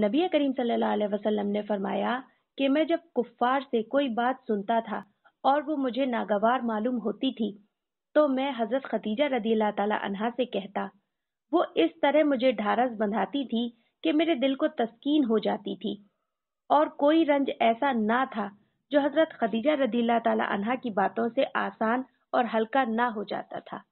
नबी करीम वसल्लम ने फरमाया कि मैं जब कुफार से कोई बात सुनता था और वो मुझे नागवार मालूम होती थी तो मैं हजरत खदीजा रदी अल्लाह से कहता वो इस तरह मुझे ढारस बंधाती थी कि मेरे दिल को तस्कीन हो जाती थी और कोई रंज ऐसा ना था जो हजरत खदीजा रदी अल्लाह की बातों से आसान और हल्का ना हो जाता था